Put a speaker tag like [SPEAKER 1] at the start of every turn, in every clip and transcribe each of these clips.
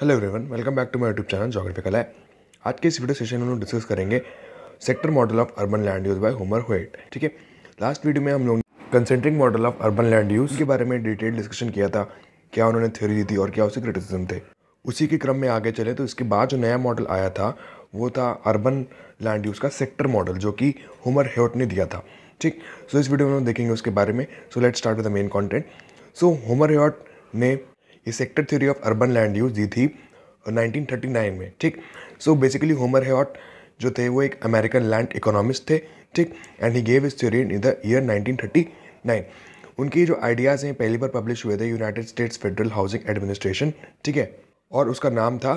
[SPEAKER 1] Hello everyone welcome back to my YouTube channel geography कला है आज के इस वीडियो सेशन में हम डिस्कस करेंगे sector model of urban land use by Homer Hoyt ठीक है लास्ट वीडियो में हम लोग concentric model of urban land use के बारे में डिटेल डिस्कशन किया था क्या उन्होंने थ्योरी दी थी और क्या उसके क्रिटिसिज्म थे उसी के क्रम में आगे चले तो इसके बाद जो नया मॉडल आया था वो था अर्बन लैंड यूज़ का सेक्टर मॉडल जो कि होमर हेट ने दिया था ठीक सो so, इस वीडियो में हम देखेंगे उसके बारे में so let start with the main content so Homer Hoyt ने ये sector theory of urban land use दी थी 1939 uh, में ठीक सो बेसिकली होमर हेट जो थे वो एक अमेरिकन लैंड इकोनॉमिस्ट थे ठीक and he gave his theory in the year 1939 उनके जो आइडियाज़ हैं पहली बार पब्लिश हुए थे United States Federal Housing Administration ठीक है और उसका नाम था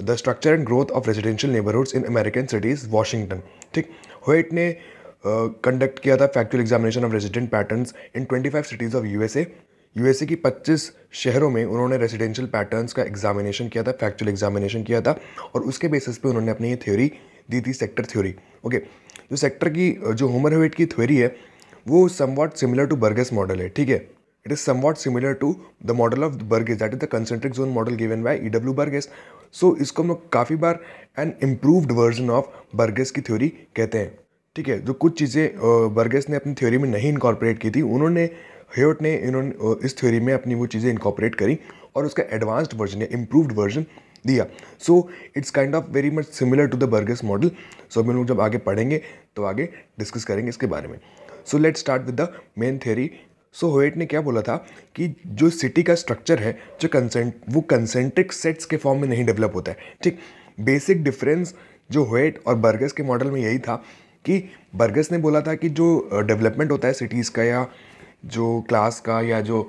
[SPEAKER 1] the structure and growth of residential neighbourhoods in American cities Washington ठीक होइट ने कंडक्ट uh, किया था factual examination of resident patterns in 25 cities of USA USA की 25 शहरों में उन्होंने रेजिडेंशियल पैटर्न्स का एग्जामिनेशन किया था फैक्चुअल एग्जामिनेशन किया था और उसके बेसिस पे उन्होंने अपनी ये थ्योरी दी थी सेक्टर थ्योरी ओके जो सेक्टर की जो होमर हेवेट की थ्योरी है वो somewhat similar to Burgess model है ठीक है it is somewhat similar to the model of Burgess that is the concentric zone model given by E W Burgess so इसको हम लोग काफ़ी बार an improved version of Burgess की theory कहते हैं ठीक है जो कुछ चीज़ें बर्गेस ने अपनी थ्योरी में नहीं इनकॉर्पोरेट की थी उन्होंने हेयोट ने इन्होंने इस थ्योरी में अपनी वो चीज़ें इंकॉपरेट करी और उसका एडवांस्ड वर्जन या इम्प्रूव्ड वर्जन दिया so it's kind of very much similar to the Burgess model so हम लोग जब आगे पढ़ेंगे तो आगे डिस्कस करेंगे इसके बारे में so let start with the main theory so Hoyt ने क्या बोला था कि जो सिटी का स्ट्रक्चर है जो कंसेंट वो कंसेंट्रिक सेट्स के फॉर्म में नहीं डेवलप होता है ठीक बेसिक डिफरेंस जो होएट और बर्गस के मॉडल में यही था कि बर्गस ने बोला था कि जो डेवलपमेंट होता है सिटीज़ का या जो क्लास का या जो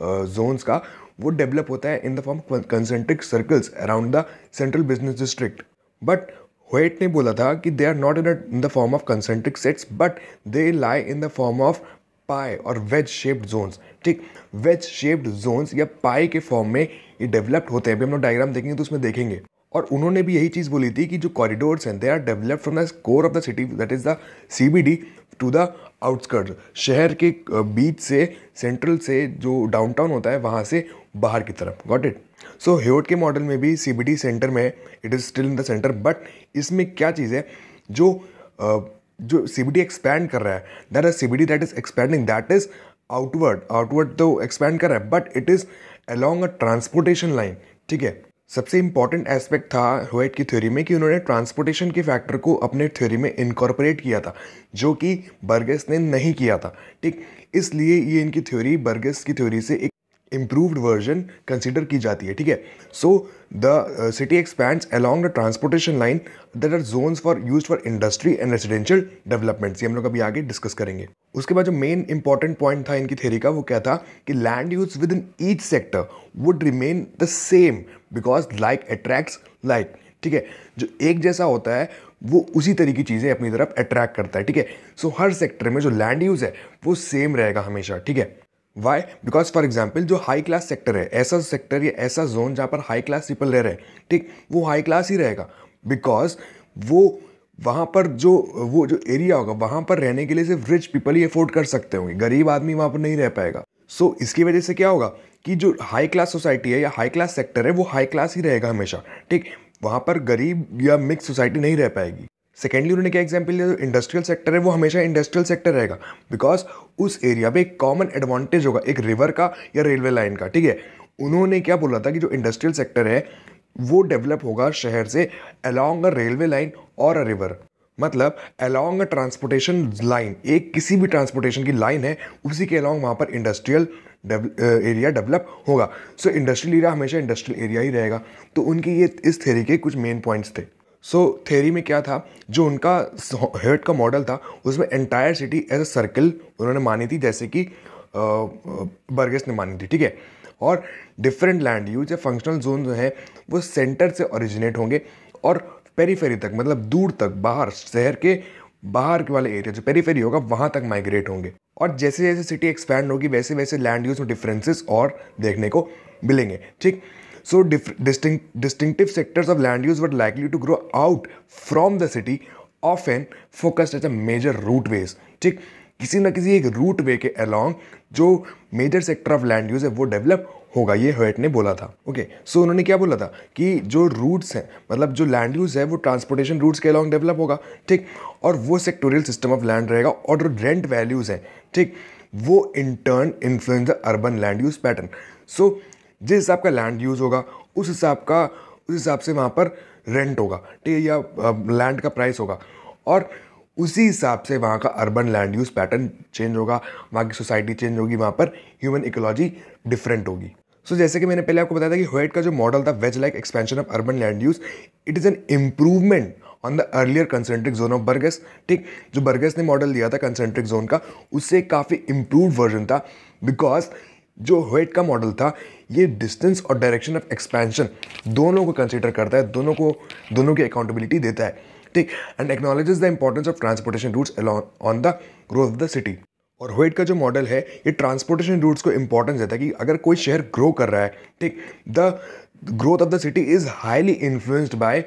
[SPEAKER 1] जोन्स का वो डेवलप होता है in the form concentric circles around the central business district but Hoyt ने बोला था कि they are not in in the form of concentric sets but they lie in the form of pie or wedge shaped zones ठीक wedge shaped zones या pie के form में ये developed होते हैं अभी हम लोग डायग्राम देखेंगे तो उसमें देखेंगे और उन्होंने भी यही चीज़ बोली थी कि जो कॉरिडोर्स हैं they are developed from the core of the city that is the CBD to the outskirt शहर के बीच से सेंट्रल से जो डाउनटाउन होता है वहाँ से बाहर की तरफ गॉट इट सो हेवट के मॉडल में भी सीबीडी सेंटर में है it is still in the centre but इसमें क्या चीज़ है जो जो सीबीडी एक्सपैंड कर रहा है that is CBD that is expanding that is outward outward तो एक्सपैंड कर रहा है but it is along a transportation line ठीक है सबसे इंपॉर्टेंट एस्पेक्ट था रोएट की थ्योरी में कि उन्होंने ट्रांसपोर्टेशन के फैक्टर को अपने थ्योरी में इनकॉर्पोरेट किया था जो कि बर्गस ने नहीं किया था ठीक इसलिए ये इनकी थ्योरी बर्गस की थ्योरी से एक इम्प्रूव्ड वर्जन कंसिडर की जाती है ठीक है so the city expand along the transportation line there are zones for use for industry and residential development ये हम लोग अभी आगे डिस्कस करेंगे उसके बाद जो मेन इंपॉर्टेंट पॉइंट था इनकी थेरी का वो क्या था कि land use within each sector would remain the same because like attracts like ठीक है जो एक जैसा होता है वो उसी तरह की चीज़ें अपनी तरफ अट्रैक्ट करता है ठीक है सो हर सेक्टर में जो लैंड यूज़ है वो सेम रहेगा हमेशा ठीक है वाई बिकॉज फॉर एग्जाम्पल जो हाई क्लास सेक्टर है ऐसा सेक्टर या ऐसा जोन जहाँ पर हाई क्लास पीपल रह रहे हैं ठीक वो हाई क्लास ही रहेगा बिकॉज वो वहाँ पर जो वो जो एरिया होगा वहाँ पर रहने के लिए सिर्फ रिच पीपल ही अफोर्ड कर सकते होंगे गरीब आदमी वहाँ पर नहीं रह पाएगा सो so, इसकी वजह से क्या होगा कि जो हाई क्लास सोसाइटी है या हाई क्लास सेक्टर है वो हाई क्लास ही रहेगा हमेशा ठीक वहाँ पर गरीब या मिक्स सोसाइटी नहीं रह पाएगी सेकेंडली उन्होंने क्या एग्जाम्पल दिया जो इंडस्ट्रियल सेक्टर है वो हमेशा इंडस्ट्रियल सेक्टर रहेगा बिकॉज उस एरिया पे एक कॉमन एडवांटेज होगा एक रिवर का या रेलवे लाइन का ठीक है उन्होंने क्या बोला था कि जो इंडस्ट्रियल सेक्टर है वो डेवलप होगा शहर से अलॉन्ग अ रेलवे लाइन और अ रिवर मतलब अलॉन्ग अ ट्रांसपोर्टेशन लाइन एक किसी भी ट्रांसपोर्टेशन की लाइन है उसी के अलॉन्ग वहाँ पर इंडस्ट्रियल एरिया डेवलप होगा सो इंडस्ट्रियल एरिया हमेशा इंडस्ट्रियल एरिया ही रहेगा तो उनकी ये इस थेरी के कुछ मेन पॉइंट्स थे सो so, थेरी में क्या था जो उनका हर्ट का मॉडल था उसमें entire city as a circle उन्होंने मानी थी जैसे कि बर्गस ने मानी थी ठीक है और डिफरेंट लैंड यूज या फंक्शनल जोन जो हैं वो सेंटर से ओरिजिनेट होंगे और पेरीफेरी तक मतलब दूर तक बाहर शहर के बाहर के वाले एरिया जो पेरीफेरी होगा वहाँ तक माइग्रेट होंगे और जैसे जैसे सिटी एक्सपैंड होगी वैसे वैसे लैंड यूज में डिफरेंसेस और देखने को मिलेंगे ठीक So distinct, distinctive sectors of land use were likely to grow out from the city, often focused as a major route ठीक किसी ना किसी एक रूट वे के अलॉन्ग जो major sector of land use है वो डेवलप होगा ये हर्ट ने बोला था ओके okay, सो so उन्होंने क्या बोला था कि जो रूट्स हैं मतलब जो लैंड यूज है वो ट्रांसपोर्टेशन रूट्स के अलॉन्ग डेवलप होगा ठीक और वो सेक्टोरियल सिस्टम ऑफ लैंड रहेगा और जो रेंट वैल्यूज़ हैं ठीक वो in turn influence the urban land use pattern so so, जिस हिसाब का लैंड यूज़ होगा उस हिसाब का उस हिसाब से वहाँ पर रेंट होगा ठीक है या लैंड का प्राइस होगा और उसी हिसाब से वहाँ का urban land use pattern change होगा वहाँ की सोसाइटी चेंज होगी वहाँ पर ह्यूमन इकोलॉजी डिफरेंट होगी सो so, जैसे कि मैंने पहले आपको बताया था कि हुएट का जो मॉडल था wedge like expansion of urban land use it is an improvement on the earlier concentric zone of Burgess ठीक जो बर्गस ने मॉडल दिया था कंसेंट्रिक जोन का उससे काफ़ी इम्प्रूव वर्जन था बिकॉज जो वेट का मॉडल था ये डिस्टेंस और डायरेक्शन ऑफ एक्सपेंशन दोनों को कंसिडर करता है दोनों को दोनों की अकाउंटेबिलिटी देता है ठीक and acknowledge the importance of transportation routes on the growth of the city और वेट का जो मॉडल है ये ट्रांसपोर्टेशन रूट्स को इंपॉर्टेंस देता है कि अगर कोई शहर ग्रो कर रहा है ठीक the growth of the city is highly influenced by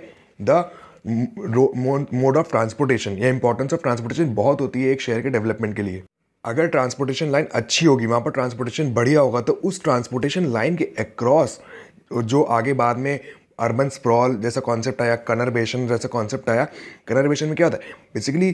[SPEAKER 1] the mode of transportation या इंपॉर्टेंस ऑफ ट्रांसपोर्टेशन बहुत होती है एक शहर के डेवलपमेंट के लिए अगर ट्रांसपोर्टेशन लाइन अच्छी होगी वहाँ पर ट्रांसपोर्टेशन बढ़िया होगा तो उस ट्रांसपोर्टेशन लाइन के अक्रॉस जो आगे बाद में अर्बन स्प्रॉल जैसा कॉन्सेप्ट आया कनरबेशन जैसा कॉन्सेप्ट आया कनरबेशन में क्या होता है बेसिकली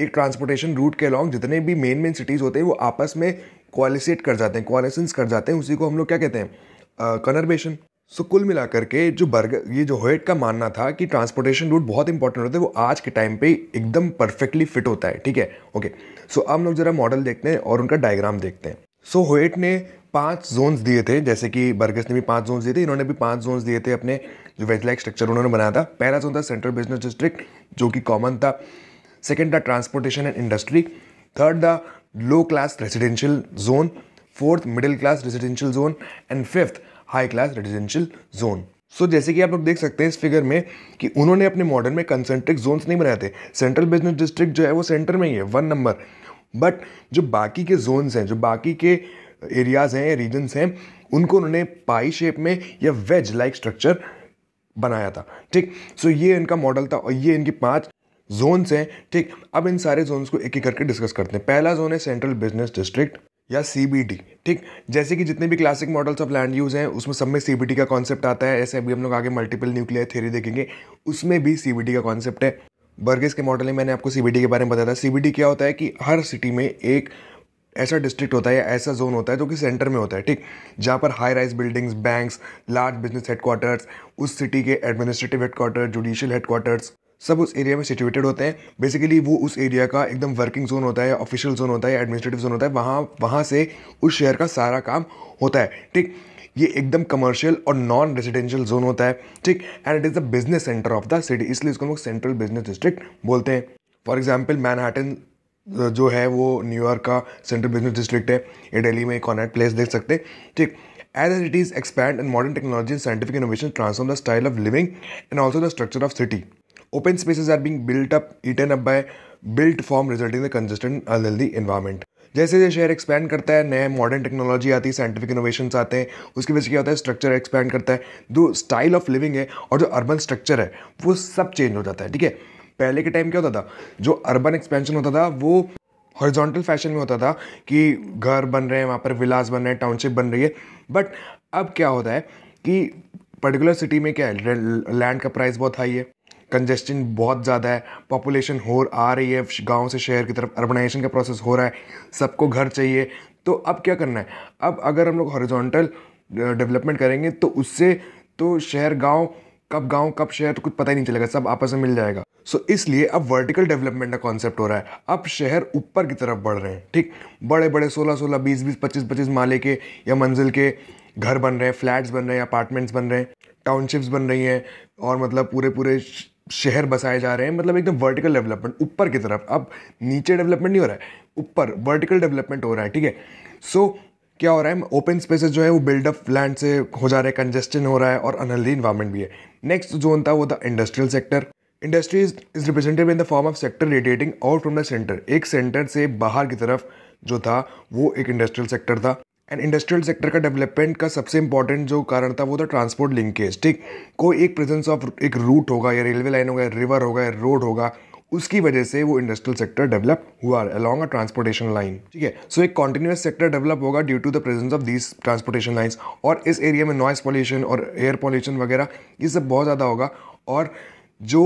[SPEAKER 1] एक ट्रांसपोर्टेशन रूट के अलॉन्ग जितने भी मेन मेन सिटीज़ होते हैं वो आपस में क्वालिसेट कर जाते हैं कोलिसेंस कर जाते हैं उसी को हम लोग क्या कहते हैं कनरबेशन सो so, कुल मिलाकर के जो बर्ग ये जो होएट का मानना था कि ट्रांसपोर्टेशन रूट बहुत इंपॉर्टेंट होता है वो आज के टाइम पे एकदम परफेक्टली फिट होता है ठीक है ओके सो अब हम लोग जरा मॉडल देखते हैं और उनका डायग्राम देखते हैं सो so, होएट ने पांच जोन्स दिए थे जैसे कि बर्गस ने भी पांच जोन्स दिए थे इन्होंने भी पांच जोन्स दिए थे अपने जो वेज लाइक स्ट्रक्चर उन्होंने बनाया था पहला जोन था सेंट्रल बिजनेस डिस्ट्रिक्ट जो कि कॉमन था सेकेंड था ट्रांसपोर्टेशन एंड इंडस्ट्री थर्ड था low class residential zone fourth middle class residential zone and fifth high class residential zone so so, जैसे कि आप लोग देख सकते हैं इस फिगर में कि उन्होंने अपने मॉडर्न में कंसेंट्रिक जोन्स नहीं बनाए थे सेंट्रल बिजनेस डिस्ट्रिक्ट जो है वो सेंटर में ही है वन नंबर बट जो बाकी के जोन्स हैं जो बाकी के एरियाज़ हैं रीजन्स हैं उनको उन्होंने पाई शेप में या वेज लाइक स्ट्रक्चर बनाया था ठीक सो so, ये इनका मॉडल था और ये इनकी पाँच जोन्स हैं ठीक अब इन सारे जोन्स को एक एक करके डिस्कस करते हैं पहला जोन है सेंट्रल बिजनेस डिस्ट्रिक्ट या सी ठीक जैसे कि जितने भी classic models of land use हैं उसमें सब में सी का कॉन्सेप्ट आता है ऐसे अभी हम लोग आगे मल्टीपल न्यूक्लियर थ्योरी देखेंगे उसमें भी सी का कॉन्सेप्ट है बर्गेस के मॉडल में मैंने आपको सी के बारे में बताया था सी क्या होता है कि हर सिटी में एक ऐसा डिस्ट्रिक्ट होता है या ऐसा जोन होता है जो कि सेंटर में होता है ठीक जहाँ पर high rise buildings banks large business headquarters उस सिटी के एडमिनिस्ट्रेटिव हेडक्वार्टर्स जुडिशियल हेडक्वार्टर्स सब उस एरिया में सिचुएटेड होते हैं बेसिकली वो उस एरिया का एकदम वर्किंग जोन होता है ऑफिशियल जोन होता है एडमिनिस्ट्रेटिव जोन होता है वहाँ वहाँ से उस शहर का सारा काम होता है ठीक ये एकदम कमर्शियल और नॉन रेजिडेंशियल जोन होता है ठीक and it is the business centre of the city इसलिए इसको हम लोग सेंट्रल बिजनेस डिस्ट्रिक्ट बोलते हैं फॉर एग्जाम्पल मैनहाटन जो है वो न्यूयॉर्क का सेंट्रल बिजनेस डिस्ट्रिक्ट है ये डेली में कॉन्ट प्लेस देख सकते हैं ठीक as it is expand and modern technology and innovation transform the style of living and also the structure of city Open spaces are being built up, eaten up by built form resulting in a consistent unhealthy uh, environment. जैसे जैसे शहर expand करता है नए modern technology आती है scientific innovation आते हैं उसकी वजह से क्या होता है स्ट्रक्चर एक्सपैंड करता है जो स्टाइल ऑफ लिविंग है और जो अर्बन स्ट्रक्चर है वो सब चेंज हो जाता है ठीक है पहले के टाइम क्या होता था जो अर्बन एक्सपेंशन होता था वो हॉरिजॉन्टल फैशन में होता था कि घर बन रहे हैं वहाँ पर विलास बन रहे हैं टाउनशिप बन रही है बट अब क्या होता है कि पर्टिकुलर सिटी में क्या है लैंड का प्राइस बहुत हाई है कंजेस्टन बहुत ज़्यादा है पॉपुलेशन हो आ रही है गांव से शहर की तरफ अर्बनाइजेशन का प्रोसेस हो रहा है सबको घर चाहिए तो अब क्या करना है अब अगर हम लोग हॉरिजॉन्टल डेवलपमेंट करेंगे तो उससे तो शहर गांव कब गांव कब शहर तो कुछ पता ही नहीं चलेगा सब आपस में मिल जाएगा सो so, इसलिए अब वर्टिकल डेवलपमेंट का कॉन्सेप्ट हो रहा है अब शहर ऊपर की तरफ बढ़ रहे हैं ठीक बड़े बड़े 16 16 20 20 25 पच्चीस माले के या मंजिल के घर बन रहे हैं फ्लैट्स बन रहे हैं अपार्टमेंट्स बन रहे हैं टाउनशिप्स बन रही हैं और मतलब पूरे पूरे शहर बसाए जा रहे हैं मतलब एकदम वर्टिकल डेवलपमेंट ऊपर की तरफ अब नीचे डेवलपमेंट नहीं हो रहा है ऊपर वर्टिकल डेवलपमेंट हो रहा है ठीक है सो क्या हो रहा है ओपन स्पेसेस जो है वो बिल्डअप लैंड से हो जा रहे हैं कंजेस्टन हो रहा है और अनहेल्दी इन्वायरमेंट भी है नेक्स्ट जोन था वो था industrial sector industries is represented in the form of sector radiating out from the centre एक सेंटर से बाहर की तरफ जो था वो एक इंडस्ट्रियल सेक्टर था एंड इंडस्ट्रियल सेक्टर का डेवलपमेंट का सबसे इंपॉर्टेंट जो कारण था वो था ट्रांसपोर्ट लिंकेज ठीक कोई एक प्रेजेंस ऑफ एक रूट होगा या रेलवे लाइन होगा या रिवर होगा या रोड होगा उसकी वजह से वो इंडस्ट्रियल सेक्टर डेवलप हुआ अलॉन्ग अ ट्रांसपोर्टेशन लाइन ठीक है सो एक कॉन्टिन्यूस सेक्टर डेवलप होगा due to the presence of these transportation lines और इस एरिया में नॉइस पॉल्यूशन और एयर पॉल्यूशन वगैरह ये सब बहुत ज़्यादा होगा और जो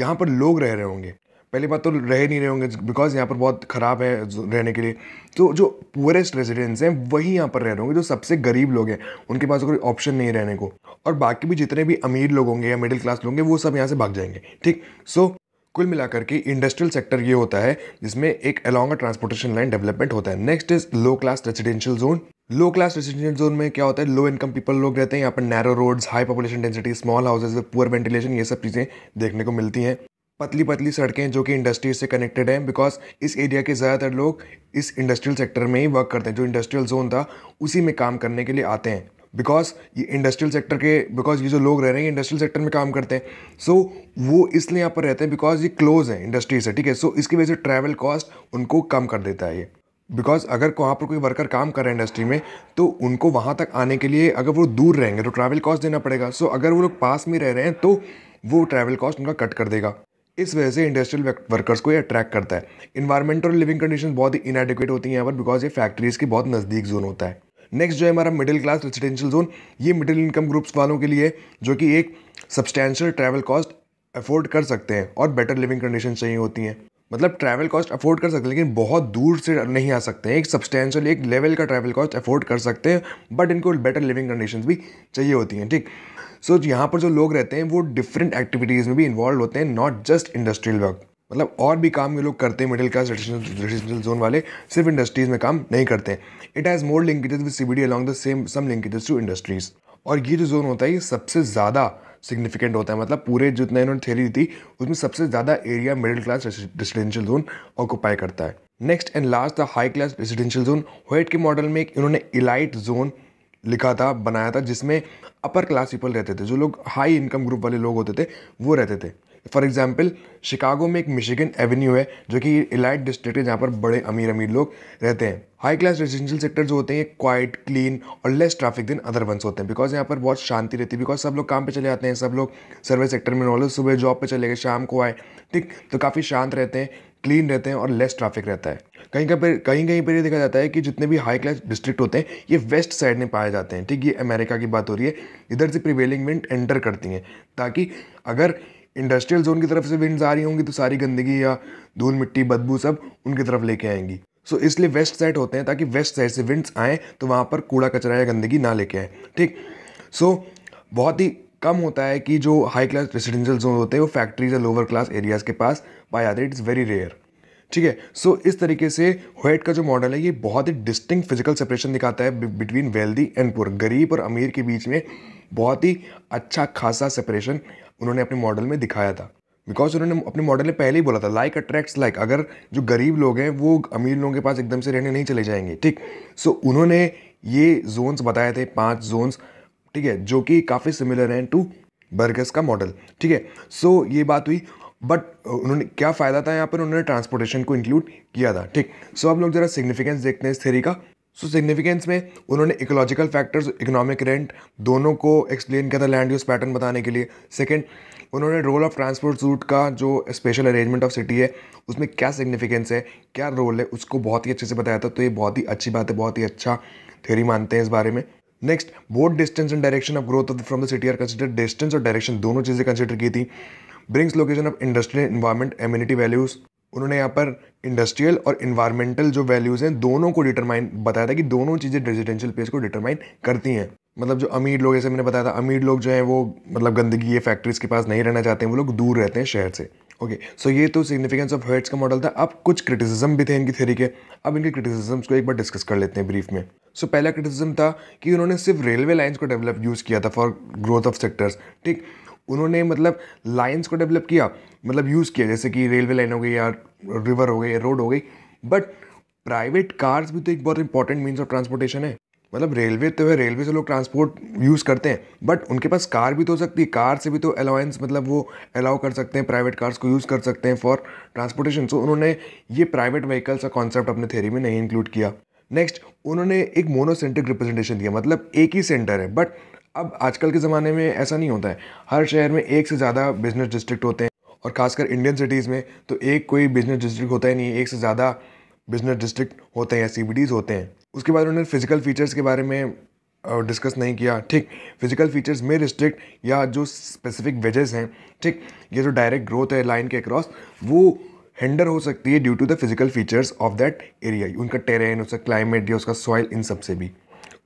[SPEAKER 1] यहाँ पर लोग रह रहे होंगे पहली बात तो रह नहीं रहे होंगे बिकॉज यहाँ पर बहुत ख़राब है रहने के लिए तो जो पुअरेस्ट रेजिडेंट्स हैं वही यहाँ पर रह रहे होंगे जो सबसे गरीब लोग हैं उनके पास कोई ऑप्शन नहीं रहने को और बाकी भी जितने भी अमीर लोग होंगे या मिडिल क्लास लोग होंगे वो सब यहाँ से भाग जाएंगे ठीक सो so, कुल मिलाकर के इंडस्ट्रियल सेक्टर ये होता है जिसमें एक अलॉन्ग ट्रांसपोर्टेशन लाइन डेवलपमेंट होता है next is low class residential zone low class residential zone में क्या होता है लो इनकम पीपल लोग रहते हैं यहाँ पर narrow roads high population density small houses poor ventilation ये सब चीज़ें देखने को मिलती हैं पतली पतली सड़कें जो कि इंडस्ट्री से कनेक्टेड हैं बिकॉज इस एरिया के ज़्यादातर लोग इस इंडस्ट्रियल सेक्टर में ही वर्क करते हैं जो इंडस्ट्रियल जोन था उसी में काम करने के लिए आते हैं बिकॉज ये इंडस्ट्रियल सेक्टर के बिकॉज ये जो लोग रह रहे हैं इंडस्ट्रियल सेक्टर में काम करते हैं सो so, वो इसलिए यहाँ पर रहते हैं बिकॉज ये क्लोज है इंडस्ट्री से ठीक है सो so, इसकी वजह से ट्रैवल कॉस्ट उनको कम कर देता है ये बिकॉज अगर वहाँ पर कोई वर्कर काम कर रहा है इंडस्ट्री में तो उनको वहाँ तक आने के लिए अगर वो दूर रहेंगे तो ट्रैवल कॉस्ट देना पड़ेगा सो so, अगर वो लोग पास में रह रहे हैं तो वो ट्रैवल कॉस्ट उनका कट कर देगा इस वजह से इंडस्ट्रियल वर्कर्स को ये अट्रैक्ट करता है इन्वायरमेंटल लिविंग कंडीशन बहुत ही इनएडिक्वेट होती हैं यहाँ पर बिकॉज ये फैक्ट्रीज़ के बहुत नज़दीक जोन होता है नेक्स्ट जो है हमारा मिडिल क्लास रेजिडेंशियल जोन ये मिडिल इनकम ग्रुप्स वालों के लिए जो कि एक सब्सटैशियल ट्रैवल कॉस्ट अफोर्ड कर सकते हैं और बेटर लिविंग कंडीशन चाहिए होती हैं मतलब ट्रैवल कॉस्ट अफोर्ड कर सकते हैं लेकिन बहुत दूर से नहीं आ सकते हैं एक सब्सटैंशियल एक लेवल का ट्रैवल कॉस्ट अफोर्ड कर सकते हैं बट इनको बेटर लिविंग कंडीशन भी चाहिए होती हैं ठीक सो so, यहाँ पर जो लोग रहते हैं वो डिफरेंट एक्टिविटीज़ में भी इन्वॉल्व होते हैं नॉट जस्ट इंडस्ट्रियल वर्क मतलब और भी काम ये लोग करते हैं मिडिल क्लास रेजिडेंशियल जोन वाले सिर्फ इंडस्ट्रीज़ में काम नहीं करते it has more linkages with C B D along the same some linkages to industries और ये जो जोन होता है ये सबसे ज़्यादा सिग्निफिकेंट होता है मतलब पूरे जितना इन्होंने थेरी दी उसमें सबसे ज़्यादा area middle class residential zone occupy करता है next and last the high class residential zone Hoyt के मॉडल में एक इन्होंने इलाइट जोन लिखा था बनाया था जिसमें अपर क्लास पीपल रहते थे जो लोग हाई इनकम ग्रुप वाले लोग होते थे वो रहते थे फॉर एग्जाम्पल शिकागो में एक मिशिगन एवेन्यू है जो कि इलाइट डिस्ट्रिक्ट है जहाँ पर बड़े अमीर अमीर लोग रहते हैं हाई क्लास रेजिडेंशियल सेक्टर जो होते हैं क्वाइट क्लीन और less traffic than other ones होते हैं बिकॉज यहाँ पर बहुत शांति रहती है बिकॉज सब लोग काम पे चले जाते हैं सब लोग सर्विस सेक्टर में नॉलेज सुबह जॉब पे चले गए शाम को आए ठीक तो काफ़ी शांत रहते हैं क्लीन रहते हैं और लेस ट्रैफिक रहता है कहीं कहीं पर कहीं कहीं पर ये देखा जाता है कि जितने भी हाई क्लास डिस्ट्रिक्ट होते हैं ये वेस्ट साइड में पाए जाते हैं ठीक ये अमेरिका की बात हो रही है इधर से प्रिवेलिंग विंड एंटर करती हैं ताकि अगर इंडस्ट्रियल जोन की तरफ से विंड्स आ रही होंगी तो सारी गंदगी या धूल मिट्टी बदबू सब उनकी तरफ लेके आएंगी सो so, इसलिए वेस्ट साइड होते हैं ताकि वेस्ट साइड से विंड्स आएँ तो वहाँ पर कूड़ा कचरा या गंदगी ना लेके आएँ ठीक सो so, बहुत ही कम होता है कि जो हाई क्लास रेसिडेंशियल जोन होते हैं वो फैक्ट्रीज या लोअर क्लास एरियाज़ के पास पाए जाते इट्स वेरी रेयर ठीक है सो इस तरीके से व्हाइट का जो मॉडल है ये बहुत ही डिस्टिंग फिजिकल सेपरेशन दिखाता है बिटवीन वेल्दी एंड पुअर गरीब और अमीर के बीच में बहुत ही अच्छा खासा सेपरेशन उन्होंने अपने मॉडल में दिखाया था बिकॉज उन्होंने अपने मॉडल में पहले ही बोला था लाइक अट्रैक्ट्स लाइक अगर जो गरीब लोग हैं वो अमीर लोगों के पास एकदम से रहने नहीं चले जाएंगे ठीक सो so, उन्होंने ये जोन्स बताए थे पांच जोन्स ठीक है जो कि काफ़ी सिमिलर हैं टू बर्गस का मॉडल ठीक है सो so, ये बात हुई बट उन्होंने क्या फ़ायदा था यहाँ पर उन्होंने ट्रांसपोर्टेशन को इंक्लूड किया था ठीक सो so, आप लोग ज़रा सिग्निफिकेंस देखते हैं इस थेरी का सो so, सिग्निफिकेंस में उन्होंने इकोलॉजिकल फैक्टर्स इकोनॉमिक रेंट दोनों को एक्सप्लेन किया था लैंड यूज पैटर्न बताने के लिए सेकेंड उन्होंने रोल ऑफ ट्रांसपोर्ट रूट का जो स्पेशल अरेंजमेंट ऑफ सिटी है उसमें क्या सिग्निफिकेंस है क्या रोल है उसको बहुत ही अच्छे से बताया था तो ये बहुत ही अच्छी बात है बहुत ही अच्छा थ्योरी मानते हैं इस बारे में next both distance and direction of growth of from the city are consider distance और डायरेक्शन दोनों चीज़ें कंसिडर की थी brings location of industrial environment amenity values उन्होंने यहाँ पर इंडस्ट्रियल और इन्वायरमेंटल जो वैल्यूज़ हैं दोनों को डिटरमाइन बताया था कि दोनों चीज़ें रेजिडेंशियल प्लेस को डिटरमाइन करती हैं मतलब जो अमीर लोग ऐसे मैंने बताया था अमीर लोग जो हैं वो मतलब गंदगी ये फैक्ट्रीज़ के पास नहीं रहना चाहते हैं वो लोग दूर रहते हैं शहर से ओके okay, सो so ये तो सिग्निफिकेंस ऑफ हर्ट्स का मॉडल था अब कुछ क्रिटिसिज्म भी थे इनकी थ्योरी के अब इनके क्रिटिसिजम्स को एक बार डिस्कस कर लेते हैं ब्रीफ में सो so, पहला क्रिटिसिज्म था कि उन्होंने सिर्फ रेलवे लाइन्स को डेवलप यूज़ किया था फॉर ग्रोथ ऑफ सेक्टर्स ठीक उन्होंने मतलब लाइन्स को डेवलप किया मतलब यूज़ किया जैसे कि रेलवे लाइन हो गई या रिवर हो गई या रोड हो गई बट प्राइवेट कार्स भी तो एक बहुत इंपॉर्टेंट मीन्स ऑफ ट्रांसपोर्टेशन है मतलब रेलवे तो है रेलवे से लोग ट्रांसपोर्ट यूज़ करते हैं बट उनके पास कार भी तो हो सकती है कार से भी तो अलाउंस मतलब वो अलाउ कर सकते हैं प्राइवेट कार्स को यूज़ कर सकते हैं फॉर ट्रांसपोर्टेशन सो उन्होंने ये प्राइवेट व्हीकल्स का कॉन्सेप्ट अपने थेरी में नहीं इंक्लूड किया नेक्स्ट उन्होंने एक मोनोसेंट्रिक रिप्रेजेंटेशन दिया मतलब एक ही सेंटर है बट अब आजकल के ज़माने में ऐसा नहीं होता है हर शहर में एक से ज़्यादा बिजनेस डिस्ट्रिक्ट होते हैं और खासकर इंडियन सिटीज़ में तो एक कोई बिजनेस डिस्ट्रिक्ट होता ही नहीं एक से ज़्यादा बिजनेस डिस्ट्रिक्ट होते हैं सी होते हैं उसके बाद उन्होंने फ़िज़िकल फ़ीचर्स के बारे में डिस्कस नहीं किया ठीक फिजिकल फीचर्स में रिस्ट्रिक्ट या जो स्पेसिफिक वेजेस हैं ठीक ये जो डायरेक्ट ग्रोथ है लाइन के अक्रॉस वो हैंडल हो सकती है due to the physical features of that area उनका टेरेन उसका क्लाइमेट या उसका सॉइल इन सब से भी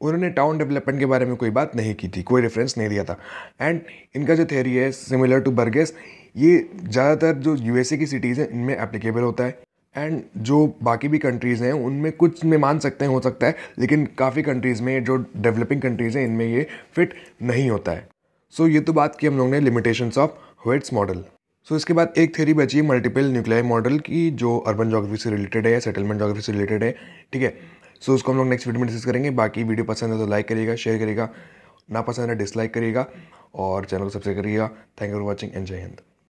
[SPEAKER 1] उन्होंने टाउन डेवलपमेंट के बारे में कोई बात नहीं की थी कोई रेफरेंस नहीं दिया था एंड इनका जो थेरी है सिमिलर टू बर्गेस ये ज़्यादातर जो यूएसए की सिटीज़ हैं इनमें एप्लीकेबल होता है एंड जो बाकी भी कंट्रीज़ हैं उनमें कुछ में मान सकते हैं हो सकता है लेकिन काफ़ी कंट्रीज़ में जो डेवलपिंग कंट्रीज़ हैं इनमें ये फिट नहीं होता है सो so, ये तो बात की हम लोगों ने limitations of Hoyt's model so इसके बाद एक थेरी बची है मल्टीपल न्यूक्लियर मॉडल की जो अर्बन जोग्राफी से रिलेटेड है या सेटलमेंट जोग्राफी से रिलेटेड है ठीक है सो उसको हम लोग नेक्स्ट वीडियो में डिस्कस करेंगे बाकी वीडियो पसंद है तो लाइक करिएगा शेयर करिएगा ना पसंद है डिसलाइक करिएगा और चैनल को सब्सक्राइब करिएगा thank you for watching and जय हिंद